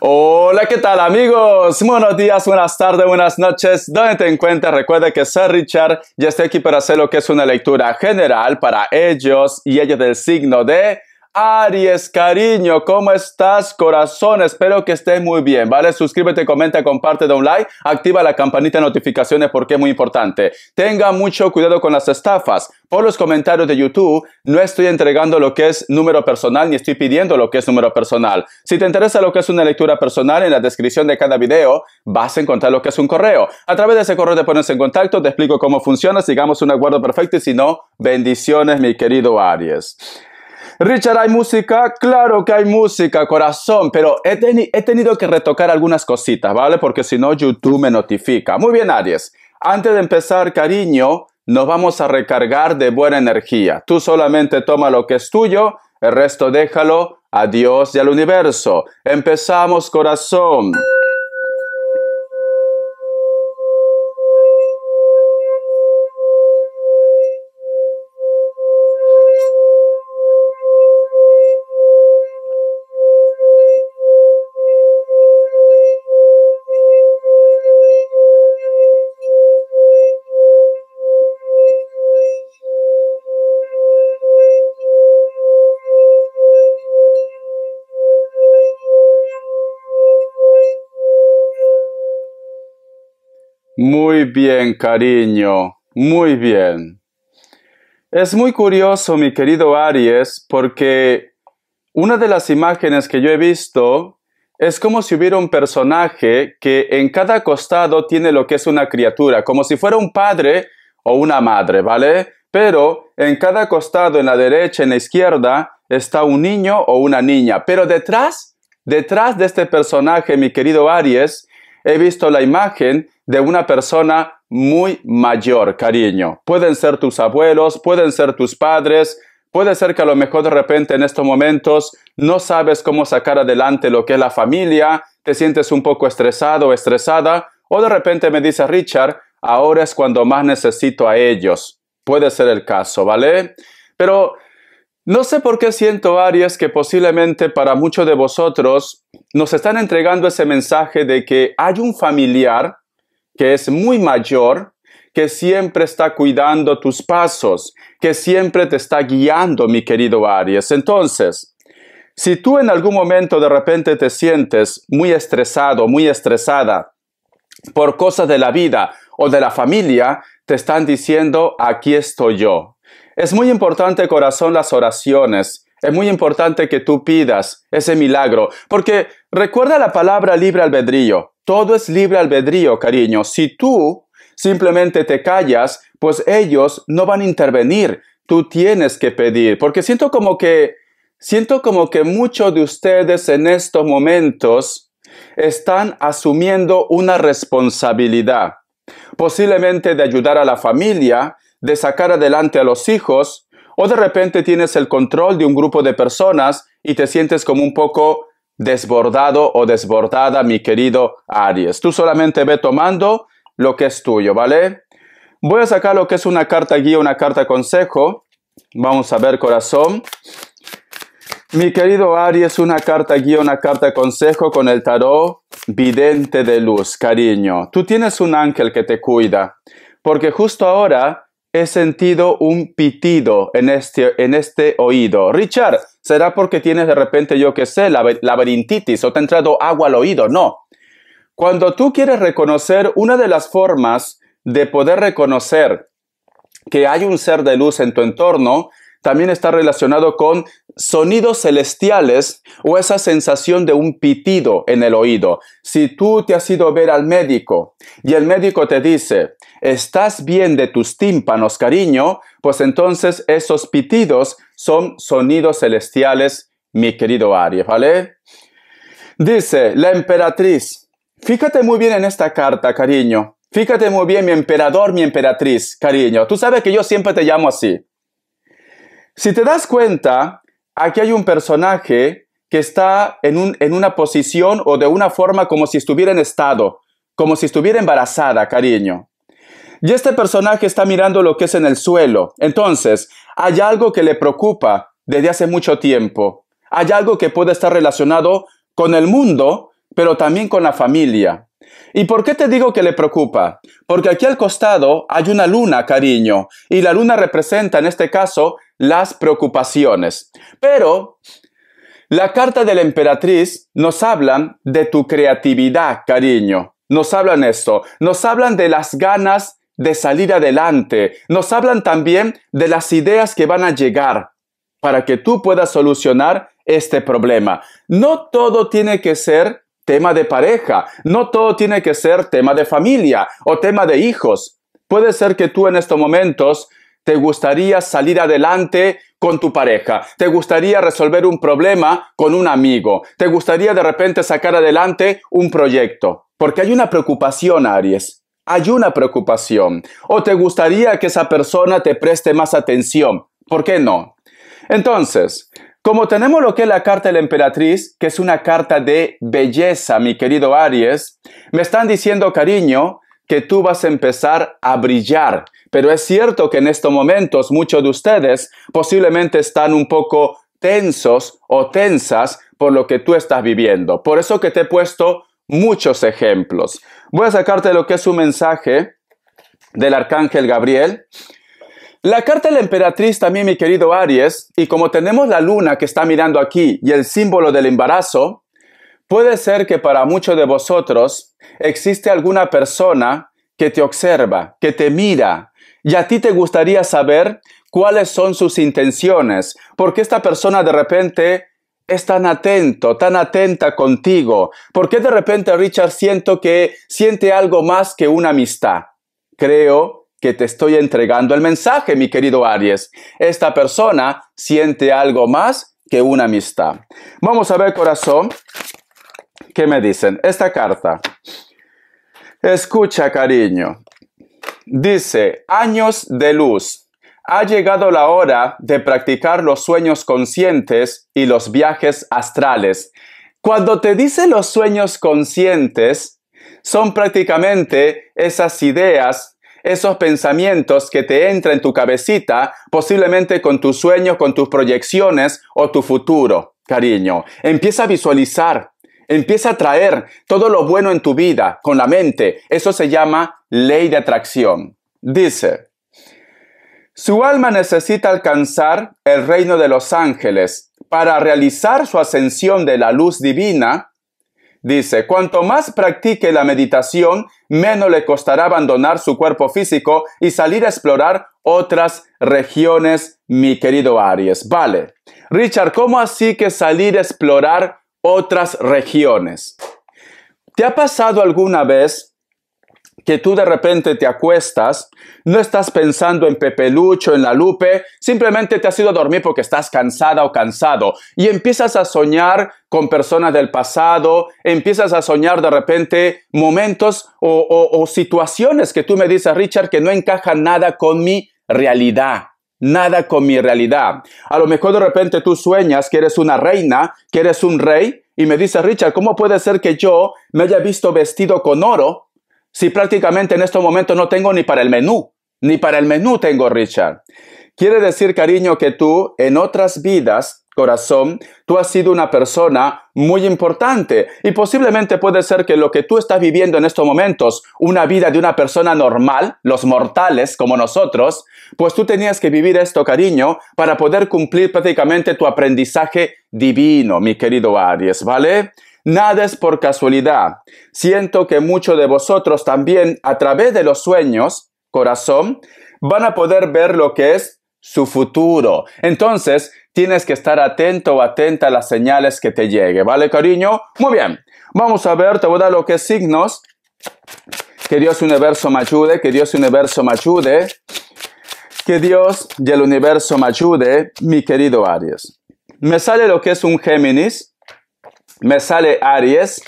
Hola, ¿qué tal amigos? Buenos días, buenas tardes, buenas noches. Donde te encuentras? recuerda que soy Richard ya estoy aquí para hacer lo que es una lectura general para ellos y ellos del signo de Aries, cariño, ¿cómo estás, corazón? Espero que estés muy bien, ¿vale? Suscríbete, comenta, comparte, da un like, activa la campanita de notificaciones porque es muy importante. Tenga mucho cuidado con las estafas. Por los comentarios de YouTube, no estoy entregando lo que es número personal ni estoy pidiendo lo que es número personal. Si te interesa lo que es una lectura personal, en la descripción de cada video vas a encontrar lo que es un correo. A través de ese correo te pones en contacto, te explico cómo funciona, sigamos un acuerdo perfecto y si no, bendiciones, mi querido Aries. Richard, ¿hay música? Claro que hay música, corazón, pero he, tenido que retocar algunas cositas, ¿vale? Porque si no, YouTube me notifica. Muy bien, Aries. Antes de empezar, cariño, nos vamos a recargar de buena energía. Tú solamente toma lo que es tuyo, el resto déjalo a Dios y al universo. Empezamos, corazón. Muy bien, cariño, muy bien. Es muy curioso, mi querido Aries, porque una de las imágenes que yo he visto es como si hubiera un personaje que en cada costado tiene lo que es una criatura, como si fuera un padre o una madre, ¿vale? Pero en cada costado, en la derecha, en la izquierda, está un niño o una niña. Pero detrás, detrás de este personaje, mi querido Aries, he visto la imagen de una persona muy mayor, cariño. Pueden ser tus abuelos, pueden ser tus padres, puede ser que a lo mejor de repente en estos momentos no sabes cómo sacar adelante lo que es la familia, te sientes un poco estresado o estresada, o de repente me dice Richard, ahora es cuando más necesito a ellos. Puede ser el caso, ¿vale? Pero no sé por qué siento, Aries, que posiblemente para muchos de vosotros nos están entregando ese mensaje de que hay un familiar que es muy mayor, que siempre está cuidando tus pasos, que siempre te está guiando, mi querido Aries. Entonces, si tú en algún momento de repente te sientes muy estresado, muy estresada por cosas de la vida o de la familia, te están diciendo, aquí estoy yo. Es muy importante, corazón, las oraciones es muy importante que tú pidas ese milagro, porque recuerda la palabra libre albedrío. Todo es libre albedrío, cariño. Si tú simplemente te callas, pues ellos no van a intervenir. Tú tienes que pedir, porque siento como que, siento como que muchos de ustedes en estos momentos están asumiendo una responsabilidad, posiblemente de ayudar a la familia, de sacar adelante a los hijos, o de repente tienes el control de un grupo de personas y te sientes como un poco desbordado o desbordada, mi querido Aries. Tú solamente ve tomando lo que es tuyo, ¿vale? Voy a sacar lo que es una carta guía, una carta consejo. Vamos a ver, corazón. Mi querido Aries, una carta guía, una carta consejo con el tarot vidente de luz, cariño. Tú tienes un ángel que te cuida, porque justo ahora he sentido un pitido en este, en este oído. Richard, ¿será porque tienes de repente, yo qué sé, laberintitis o te ha entrado agua al oído? No. Cuando tú quieres reconocer, una de las formas de poder reconocer que hay un ser de luz en tu entorno también está relacionado con sonidos celestiales o esa sensación de un pitido en el oído. Si tú te has ido a ver al médico y el médico te dice, estás bien de tus tímpanos, cariño, pues entonces esos pitidos son sonidos celestiales, mi querido Aries, ¿vale? Dice la emperatriz, fíjate muy bien en esta carta, cariño. Fíjate muy bien, mi emperador, mi emperatriz, cariño. Tú sabes que yo siempre te llamo así. Si te das cuenta, aquí hay un personaje que está en, una posición o de una forma como si estuviera en estado, como si estuviera embarazada, cariño. Y este personaje está mirando lo que es en el suelo. Entonces, hay algo que le preocupa desde hace mucho tiempo. Hay algo que puede estar relacionado con el mundo, pero también con la familia. ¿Y por qué te digo que le preocupa? Porque aquí al costado hay una luna, cariño, y la luna representa en este caso las preocupaciones. Pero la carta de la emperatriz nos habla de tu creatividad, cariño. Nos hablan esto. Nos hablan de las ganas de salir adelante. Nos hablan también de las ideas que van a llegar para que tú puedas solucionar este problema. No todo tiene que ser tema de pareja, no todo tiene que ser tema de familia o tema de hijos. Puede ser que tú en estos momentos te gustaría salir adelante con tu pareja, te gustaría resolver un problema con un amigo, te gustaría de repente sacar adelante un proyecto. Porque hay una preocupación, Aries. Hay una preocupación. O te gustaría que esa persona te preste más atención. ¿Por qué no? Entonces, como tenemos lo que es la carta de la emperatriz, que es una carta de belleza, mi querido Aries, me están diciendo, cariño, que tú vas a empezar a brillar. Pero es cierto que en estos momentos muchos de ustedes posiblemente están un poco tensos o tensas por lo que tú estás viviendo. Por eso que te he puesto muchos ejemplos. Voy a sacarte lo que es un mensaje del arcángel Gabriel. La carta de la emperatriz también, mi querido Aries, y como tenemos la luna que está mirando aquí y el símbolo del embarazo, Puede ser que para muchos de vosotros existe alguna persona que te observa, que te mira, y a ti te gustaría saber cuáles son sus intenciones, ¿Por qué esta persona de repente es tan atento, tan atenta contigo, ¿Por qué de repente Richard siento que siente algo más que una amistad. Creo que te estoy entregando el mensaje, mi querido Aries. Esta persona siente algo más que una amistad. Vamos a ver, corazón, ¿Qué me dicen esta carta. Escucha, cariño. Dice, años de luz. Ha llegado la hora de practicar los sueños conscientes y los viajes astrales. Cuando te dice los sueños conscientes, son prácticamente esas ideas, esos pensamientos que te entran en tu cabecita, posiblemente con tus sueños, con tus proyecciones o tu futuro, cariño. Empieza a visualizar Empieza a traer todo lo bueno en tu vida con la mente. Eso se llama ley de atracción. Dice, su alma necesita alcanzar el reino de los ángeles para realizar su ascensión de la luz divina. Dice, cuanto más practique la meditación, menos le costará abandonar su cuerpo físico y salir a explorar otras regiones, mi querido Aries. Vale. Richard, ¿cómo así que salir a explorar otras regiones. ¿Te ha pasado alguna vez que tú de repente te acuestas, no estás pensando en Lucho, en la Lupe, simplemente te has ido a dormir porque estás cansada o cansado y empiezas a soñar con personas del pasado, empiezas a soñar de repente momentos o, o situaciones que tú me dices, Richard, que no encajan nada con mi realidad nada con mi realidad. A lo mejor de repente tú sueñas que eres una reina, que eres un rey, y me dices, Richard, ¿cómo puede ser que yo me haya visto vestido con oro si prácticamente en este momento no tengo ni para el menú? Ni para el menú tengo, Richard. Quiere decir, cariño, que tú en otras vidas Corazón, tú has sido una persona muy importante y posiblemente puede ser que lo que tú estás viviendo en estos momentos, una vida de una persona normal, los mortales como nosotros, pues tú tenías que vivir esto, cariño, para poder cumplir prácticamente tu aprendizaje divino, mi querido Aries, ¿vale? Nada es por casualidad. Siento que muchos de vosotros también, a través de los sueños, corazón, van a poder ver lo que es su futuro. Entonces, tienes que estar atento o atenta a las señales que te llegue, ¿vale, cariño? Muy bien, vamos a ver, te voy a dar lo que es signos. Que Dios universo me ayude, que Dios universo me ayude, que Dios y el universo me ayude, mi querido Aries. Me sale lo que es un Géminis, me sale Aries,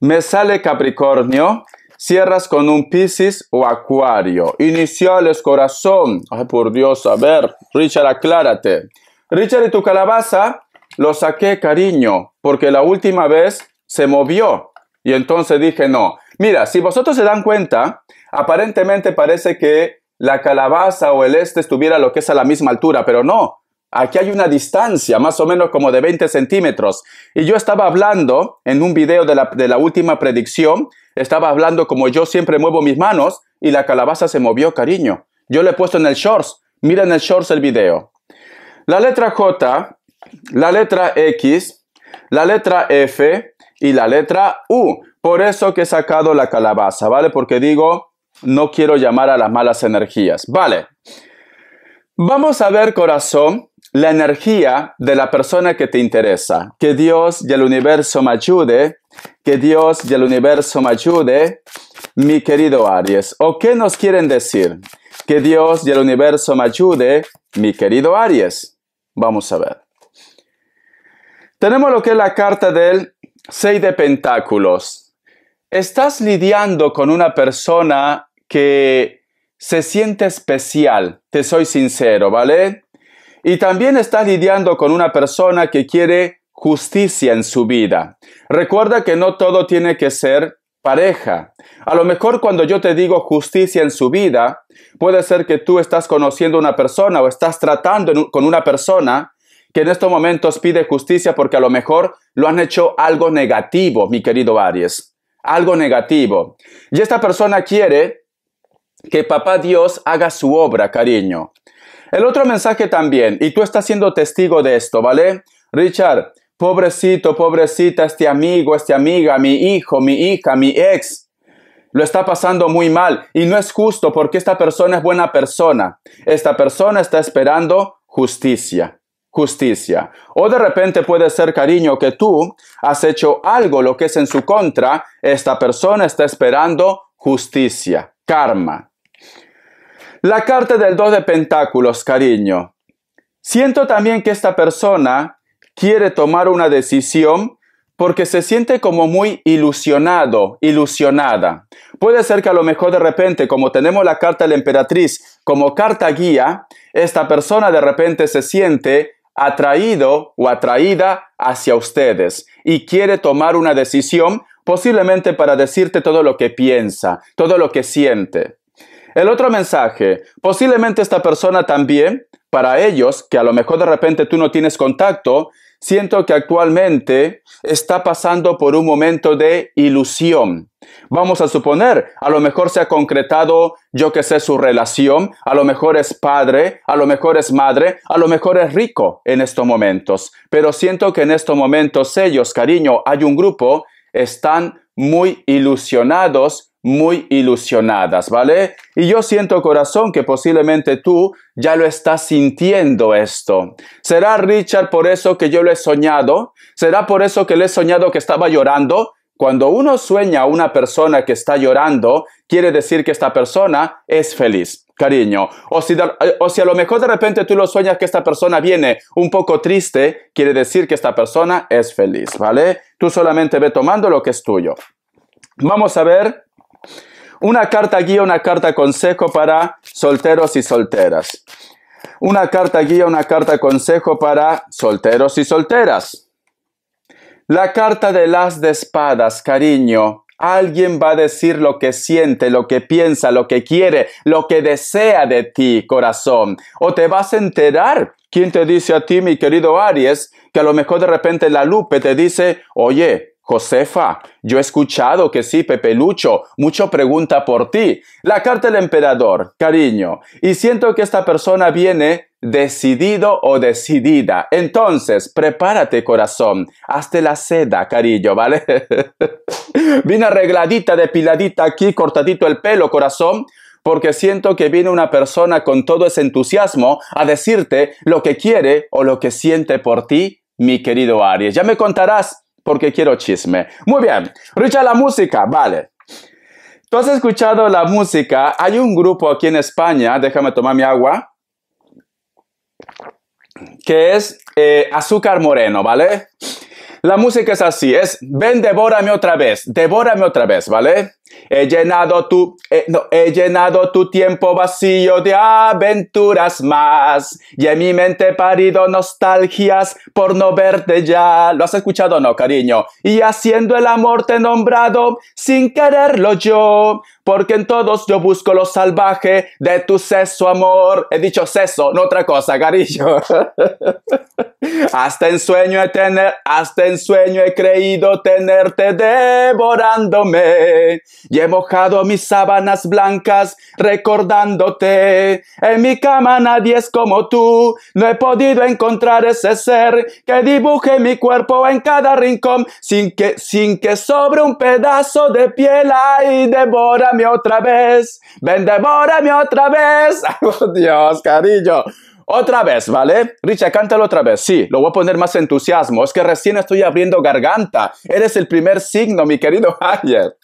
me sale Capricornio, Cierras con un Piscis o Acuario. Iniciales, corazón. Ay, por Dios, a ver, Richard, aclárate. Richard y tu calabaza lo saqué, cariño, porque la última vez se movió. Y entonces dije, no. Mira, si vosotros se dan cuenta, aparentemente parece que la calabaza o el este estuviera lo que es a la misma altura, pero no. Aquí hay una distancia, más o menos como de 20 centímetros. Y yo estaba hablando en un video de la, última predicción, estaba hablando como yo siempre muevo mis manos y la calabaza se movió, cariño. Yo le he puesto en el shorts. Mira en el shorts el video. La letra J, la letra X, la letra F y la letra U. Por eso que he sacado la calabaza, ¿vale? Porque digo, no quiero llamar a las malas energías. Vale. Vamos a ver, corazón, la energía de la persona que te interesa. Que Dios y el universo me ayude, que Dios y el universo me ayude, mi querido Aries. ¿O qué nos quieren decir? Que Dios y el universo me ayude, mi querido Aries. Vamos a ver. Tenemos lo que es la carta del 6 de Pentáculos. Estás lidiando con una persona que se siente especial, te soy sincero, ¿vale? Y también estás lidiando con una persona que quiere justicia en su vida. Recuerda que no todo tiene que ser pareja. A lo mejor cuando yo te digo justicia en su vida, puede ser que tú estás conociendo a una persona o estás tratando con una persona que en estos momentos pide justicia porque a lo mejor lo han hecho algo negativo, mi querido Aries, algo negativo. Y esta persona quiere que papá Dios haga su obra, cariño. El otro mensaje también, y tú estás siendo testigo de esto, ¿vale? Richard, pobrecito, pobrecita, este amigo, esta amiga, mi hijo, mi hija, mi ex, lo está pasando muy mal y no es justo porque esta persona es buena persona. Esta persona está esperando justicia, justicia. O de repente puede ser, cariño, que tú has hecho algo lo que es en su contra. Esta persona está esperando justicia, karma. La carta del 2 de Pentáculos, cariño. Siento también que esta persona quiere tomar una decisión porque se siente como muy ilusionado, ilusionada. Puede ser que a lo mejor de repente, como tenemos la carta de la emperatriz como carta guía, esta persona de repente se siente atraído o atraída hacia ustedes y quiere tomar una decisión posiblemente para decirte todo lo que piensa, todo lo que siente. El otro mensaje, posiblemente esta persona también, para ellos, que a lo mejor de repente tú no tienes contacto, siento que actualmente está pasando por un momento de ilusión. Vamos a suponer, a lo mejor se ha concretado, yo que sé, su relación, a lo mejor es padre, a lo mejor es madre, a lo mejor es rico en estos momentos, pero siento que en estos momentos ellos, cariño, hay un grupo, están muy ilusionados muy ilusionadas, ¿vale? Y yo siento corazón que posiblemente tú ya lo estás sintiendo esto. ¿Será Richard por eso que yo lo he soñado? ¿Será por eso que le he soñado que estaba llorando? Cuando uno sueña a una persona que está llorando, quiere decir que esta persona es feliz, cariño. O si, o si a lo mejor de repente tú lo sueñas que esta persona viene un poco triste, quiere decir que esta persona es feliz, ¿vale? Tú solamente ve tomando lo que es tuyo. Vamos a ver una carta guía, una carta consejo para solteros y solteras. Una carta guía, una carta consejo para solteros y solteras. La carta de las de espadas, cariño. Alguien va a decir lo que siente, lo que piensa, lo que quiere, lo que desea de ti, corazón. O te vas a enterar. ¿Quién te dice a ti, mi querido Aries, que a lo mejor de repente la Lupe te dice, oye, Josefa, yo he escuchado que sí, Lucho, mucho pregunta por ti. La carta del emperador, cariño, y siento que esta persona viene decidido o decidida. Entonces, prepárate, corazón. Hazte la seda, cariño, ¿vale? Vine arregladita, depiladita aquí, cortadito el pelo, corazón porque siento que viene una persona con todo ese entusiasmo a decirte lo que quiere o lo que siente por ti, mi querido Aries. Ya me contarás porque quiero chisme. Muy bien, Richard, la música, vale. Tú has escuchado la música, hay un grupo aquí en España, déjame tomar mi agua, que es eh, Azúcar Moreno, ¿vale? La música es así, es ven, devórame otra vez, devórame otra vez, ¿vale? He llenado tu, eh, no, he llenado tu tiempo vacío de aventuras más. Y en mi mente he parido nostalgias por no verte ya. ¿Lo has escuchado o no, cariño? Y haciendo el amor te he nombrado sin quererlo yo. Porque en todos yo busco lo salvaje de tu seso amor. He dicho seso, no otra cosa, cariño. hasta en sueño he tener, hasta en sueño he creído tenerte devorándome y he mojado mis sábanas blancas recordándote. En mi cama nadie es como tú, no he podido encontrar ese ser que dibuje mi cuerpo en cada rincón sin que, sin que sobre un pedazo de piel. Ay, devórame otra vez, ven, devórame otra vez. Oh, Dios, cariño. Otra vez, ¿vale? Richard, cántalo otra vez. Sí, lo voy a poner más entusiasmo. Es que recién estoy abriendo garganta. Eres el primer signo, mi querido Ayer.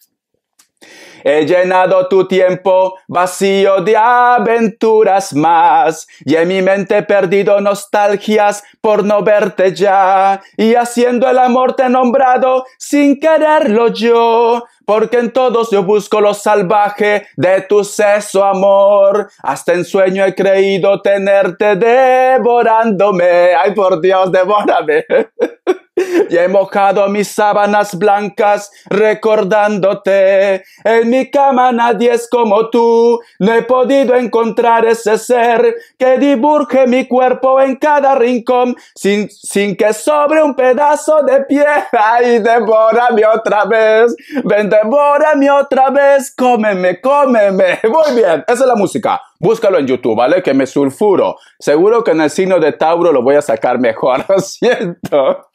He llenado tu tiempo vacío de aventuras más, y en mi mente he perdido nostalgias por no verte ya, y haciendo el amor te he nombrado sin quererlo yo, porque en todos yo busco lo salvaje de tu seso amor. Hasta en sueño he creído tenerte devorándome. Ay, por Dios, devórame. Y he mojado mis sábanas blancas recordándote. En mi cama nadie es como tú. No he podido encontrar ese ser que dibuje mi cuerpo en cada rincón sin, que sobre un pedazo de pie, y devórame otra vez. Ven, devórame otra vez. Cómeme, cómeme. Muy bien. Esa es la música. Búscalo en YouTube, ¿vale? Que me sulfuro. Seguro que en el signo de Tauro lo voy a sacar mejor, lo siento.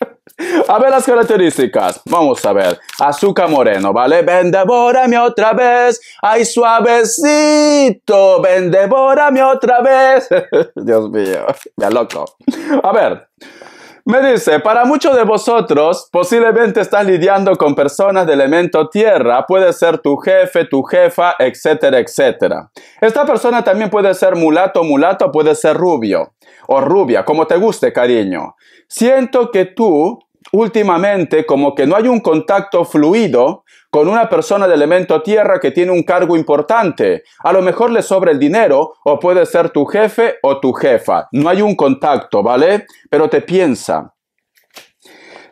A ver las características. Vamos a ver. Azúcar moreno, ¿vale? Ven, devórame otra vez. Ay, suavecito. Ven, devórame otra vez. Dios mío, ya loco. A ver. Me dice, para muchos de vosotros, posiblemente estás lidiando con personas de elemento tierra, puede ser tu jefe, tu jefa, etcétera, etcétera. Esta persona también puede ser mulato, mulato, puede ser rubio o rubia, como te guste, cariño. Siento que tú últimamente como que no hay un contacto fluido con una persona de elemento tierra que tiene un cargo importante. A lo mejor le sobra el dinero o puede ser tu jefe o tu jefa. No hay un contacto, ¿vale? Pero te piensa.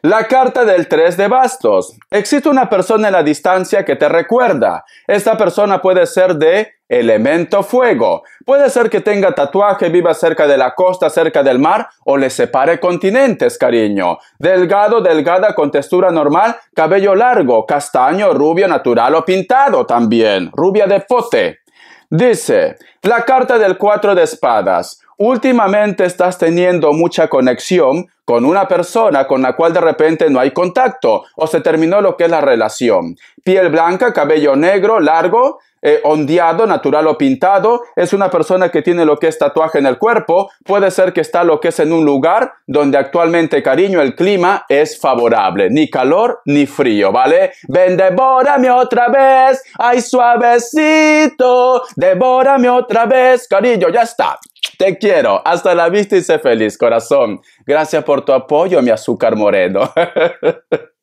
La carta del 3 de bastos. Existe una persona en la distancia que te recuerda. Esta persona puede ser de elemento fuego. Puede ser que tenga tatuaje, viva cerca de la costa, cerca del mar o le separe continentes, cariño. Delgado, delgada, con textura normal, cabello largo, castaño, rubio, natural o pintado también. Rubia de fote. Dice, la carta del 4 de espadas últimamente estás teniendo mucha conexión con una persona con la cual de repente no hay contacto o se terminó lo que es la relación. Piel blanca, cabello negro, largo, eh, ondeado, natural o pintado, es una persona que tiene lo que es tatuaje en el cuerpo, puede ser que está lo que es en un lugar donde actualmente, cariño, el clima es favorable, ni calor ni frío, ¿vale? Ven, devórame otra vez, ay suavecito, devórame otra vez, cariño, ya está. Te quiero. Hasta la vista y sé feliz, corazón. Gracias por tu apoyo, mi azúcar moreno.